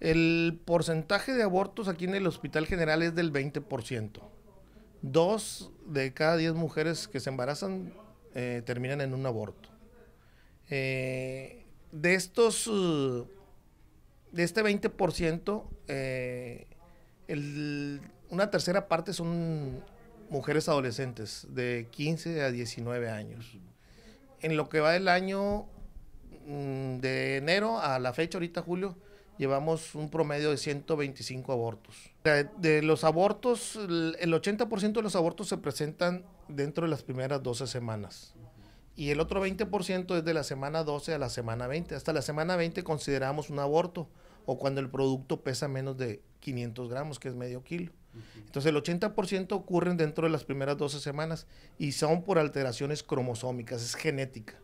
El porcentaje de abortos aquí en el Hospital General es del 20%. Dos de cada diez mujeres que se embarazan eh, terminan en un aborto. Eh, de estos, eh, de este 20%, una tercera parte son mujeres adolescentes de 15 a 19 años. En lo que va del año mm, de enero a la fecha, ahorita julio, llevamos un promedio de 125 abortos. De los abortos, el 80% de los abortos se presentan dentro de las primeras 12 semanas. Y el otro 20% es de la semana 12 a la semana 20. Hasta la semana 20 consideramos un aborto o cuando el producto pesa menos de 500 gramos, que es medio kilo. Entonces el 80% ocurren dentro de las primeras 12 semanas y son por alteraciones cromosómicas, es genética.